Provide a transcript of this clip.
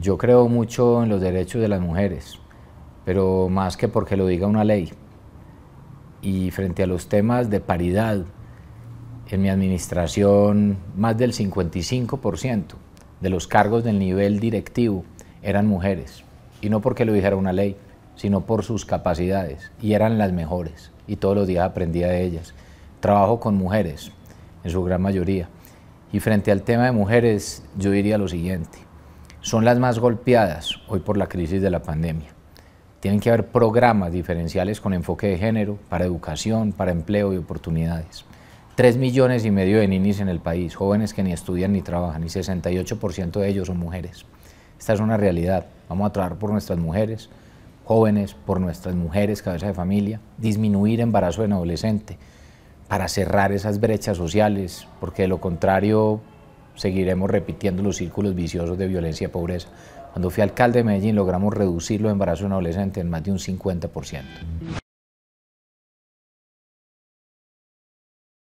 Yo creo mucho en los derechos de las mujeres, pero más que porque lo diga una ley. Y frente a los temas de paridad, en mi administración más del 55% de los cargos del nivel directivo eran mujeres, y no porque lo dijera una ley, sino por sus capacidades, y eran las mejores, y todos los días aprendía de ellas. Trabajo con mujeres, en su gran mayoría. Y frente al tema de mujeres, yo diría lo siguiente, son las más golpeadas hoy por la crisis de la pandemia. Tienen que haber programas diferenciales con enfoque de género para educación, para empleo y oportunidades. Tres millones y medio de ninis en el país, jóvenes que ni estudian ni trabajan, y 68% de ellos son mujeres. Esta es una realidad. Vamos a trabajar por nuestras mujeres, jóvenes, por nuestras mujeres, cabeza de familia, disminuir embarazo en adolescente, para cerrar esas brechas sociales, porque de lo contrario seguiremos repitiendo los círculos viciosos de violencia y pobreza. Cuando fui alcalde de Medellín logramos reducir los embarazos en adolescentes en más de un 50%.